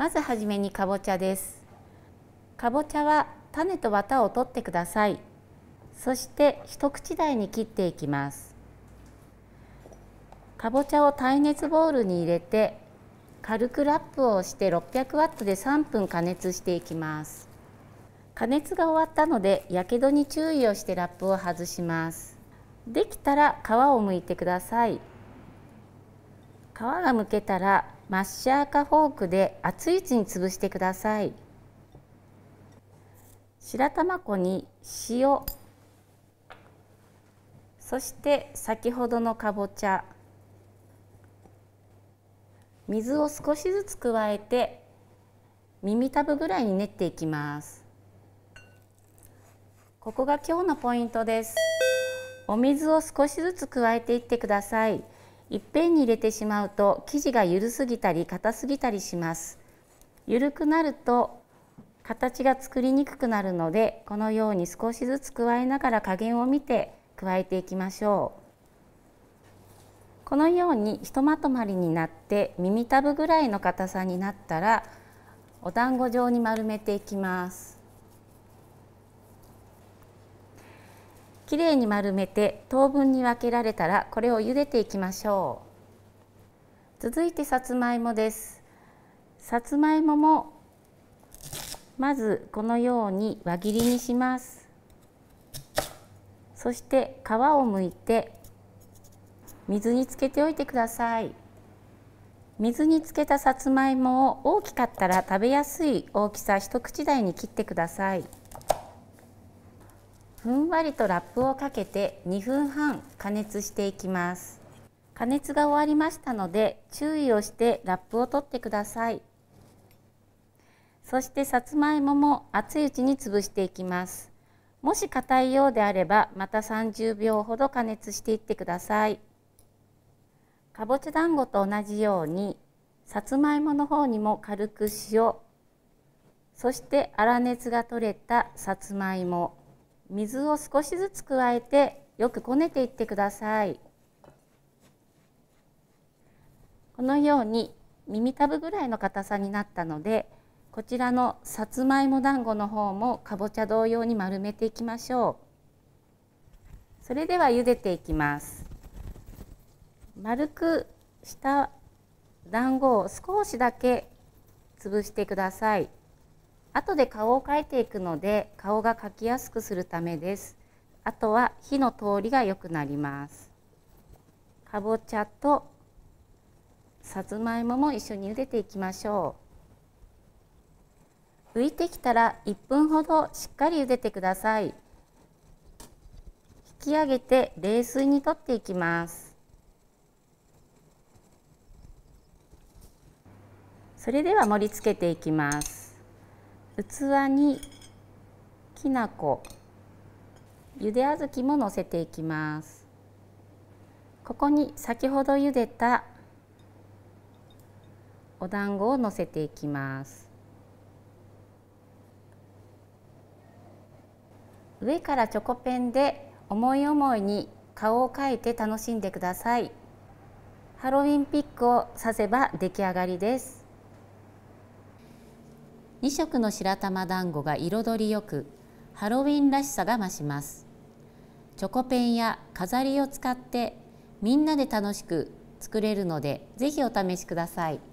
まずはじめにかぼちゃですかぼちゃは種と綿を取ってくださいそして一口大に切っていきますかぼちゃを耐熱ボウルに入れて軽くラップをして600ワットで3分加熱していきます加熱が終わったので火傷に注意をしてラップを外しますできたら皮を剥いてください皮が剥けたらマッシャーかフォークで熱いうちに潰してください白玉粉に塩そして先ほどのかぼちゃ水を少しずつ加えて耳たぶぐらいに練っていきますここが今日のポイントですお水を少しずつ加えていってくださいいっぺんに入れてしまうと生地が緩すぎたり硬すぎたりします緩くなると形が作りにくくなるのでこのように少しずつ加えながら加減を見て加えていきましょうこのようにひとまとまりになって耳たぶぐらいの硬さになったらお団子状に丸めていきますきれいに丸めて等分に分けられたらこれを茹でていきましょう続いてさつまいもですさつまいももまずこのように輪切りにしますそして皮をむいて水につけておいてください水につけたさつまいもを大きかったら食べやすい大きさ一口大に切ってくださいふんわりとラップをかけて2分半加熱していきます加熱が終わりましたので注意をしてラップを取ってくださいそしてさつまいもも熱いうちに潰していきますもし硬いようであればまた30秒ほど加熱していってくださいかぼちゃ団子と同じようにさつまいもの方にも軽く塩そして粗熱が取れたさつまいも水を少しずつ加えてよくこねていってくださいこのように耳たぶぐらいの硬さになったのでこちらのさつまいも団子の方もかぼちゃ同様に丸めていきましょうそれでは茹でていきます丸くした団子を少しだけ潰してください後で顔を描いていくので顔が描きやすくするためですあとは火の通りが良くなりますかぼちゃとさつまいもも一緒に茹でていきましょう浮いてきたら1分ほどしっかり茹でてください引き上げて冷水にとっていきますそれでは盛り付けていきます器にきな粉ゆで小豆ものせていきますここに先ほど茹でたお団子をのせていきます上からチョコペンで思い思いに顔を描いて楽しんでくださいハロウィンピックを刺せば出来上がりです2色の白玉団子が彩りよくハロウィンらしさが増しますチョコペンや飾りを使ってみんなで楽しく作れるのでぜひお試しください。